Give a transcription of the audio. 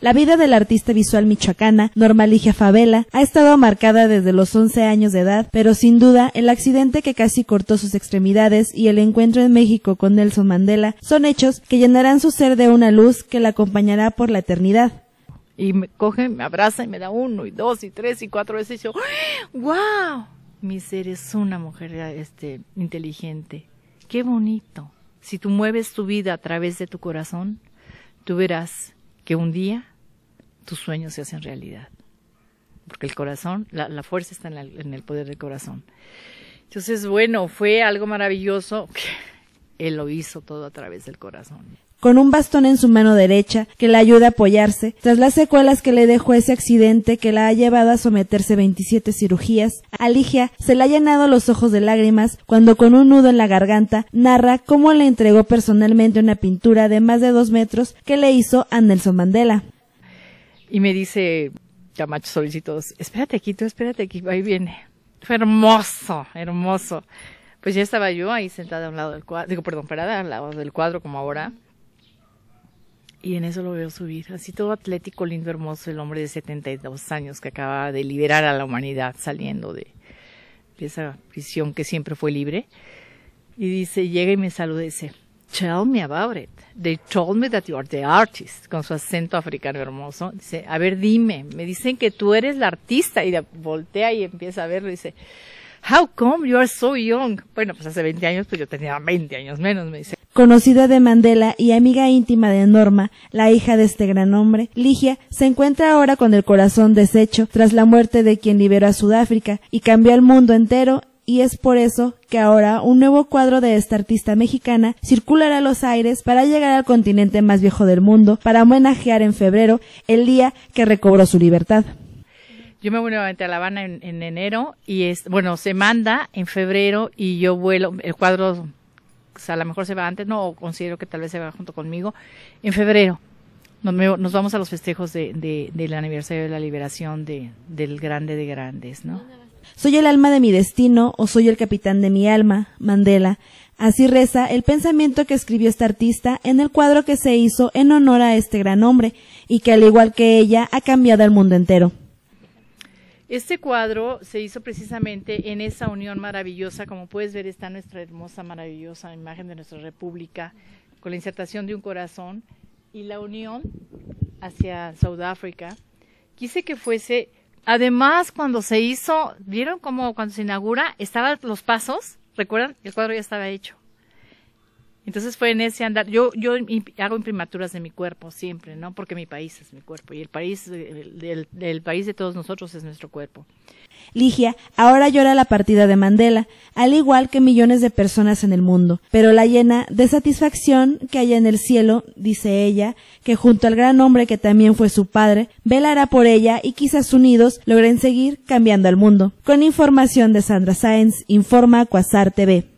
La vida del artista visual michoacana, Norma Ligia Favela, ha estado marcada desde los 11 años de edad, pero sin duda el accidente que casi cortó sus extremidades y el encuentro en México con Nelson Mandela son hechos que llenarán su ser de una luz que la acompañará por la eternidad. Y me coge, me abraza y me da uno y dos y tres y cuatro veces y yo, ¡wow! Mi ser es una mujer este, inteligente. ¡Qué bonito! Si tú mueves tu vida a través de tu corazón, tú verás que un día tus sueños se hacen realidad. Porque el corazón, la, fuerza está en, en, el poder del corazón. Entonces, bueno, fue algo maravilloso. Que él lo hizo todo a través del corazón con un bastón en su mano derecha que le ayuda a apoyarse, tras las secuelas que le dejó ese accidente que la ha llevado a someterse 27 cirugías, a Ligia se le ha llenado los ojos de lágrimas cuando con un nudo en la garganta narra cómo le entregó personalmente una pintura de más de dos metros que le hizo a Nelson Mandela. Y me dice Camacho Solicitos, espérate aquí, tú espérate aquí, ahí viene. Fue hermoso, hermoso. Pues ya estaba yo ahí sentada a un lado del cuadro, digo, perdón, parada al lado del cuadro como ahora y en eso lo veo subir, así todo atlético, lindo, hermoso, el hombre de 72 años que acaba de liberar a la humanidad saliendo de, esa prisión que siempre fue libre. Y dice, llega y me saluda y dice, Tell me about it. They told me that you are the artist, con su acento africano hermoso. Dice, a ver, dime, me dicen que tú eres la artista. Y voltea y empieza a verlo y dice, How come you are so young? Bueno, pues hace 20 años, pues yo tenía 20 años menos, me dice. Conocida de Mandela y amiga íntima de Norma, la hija de este gran hombre, Ligia se encuentra ahora con el corazón deshecho tras la muerte de quien liberó a Sudáfrica y cambió al mundo entero y es por eso que ahora un nuevo cuadro de esta artista mexicana circulará a los aires para llegar al continente más viejo del mundo para homenajear en febrero el día que recobró su libertad. Yo me voy nuevamente a La Habana en, en enero y es, bueno, se manda en febrero y yo vuelo, el cuadro a lo mejor se va antes, no, o considero que tal vez se va junto conmigo, en febrero. Nos, vamos a los festejos de, del aniversario de la liberación de, del grande de grandes, ¿no? Soy el alma de mi destino o soy el capitán de mi alma, Mandela. Así reza el pensamiento que escribió esta artista en el cuadro que se hizo en honor a este gran hombre y que al igual que ella ha cambiado al mundo entero. Este cuadro se hizo precisamente en esa unión maravillosa, como puedes ver está nuestra hermosa, maravillosa imagen de nuestra república, con la insertación de un corazón y la unión hacia Sudáfrica. Quise que fuese, además cuando se hizo, vieron cómo cuando se inaugura, estaban los pasos, recuerdan, el cuadro ya estaba hecho. Entonces fue en ese andar. Yo, yo hago imprimaturas de mi cuerpo siempre, ¿no? Porque mi país es mi cuerpo y el país, país de todos nosotros es nuestro cuerpo. Ligia ahora llora la partida de Mandela, al igual que millones de personas en el mundo, pero la llena de satisfacción que haya en el cielo, dice ella, que junto al gran hombre que también fue su padre, velará por ella y quizás unidos logren seguir cambiando el mundo. Con información de Sandra Sáenz, informa Cuasar TV.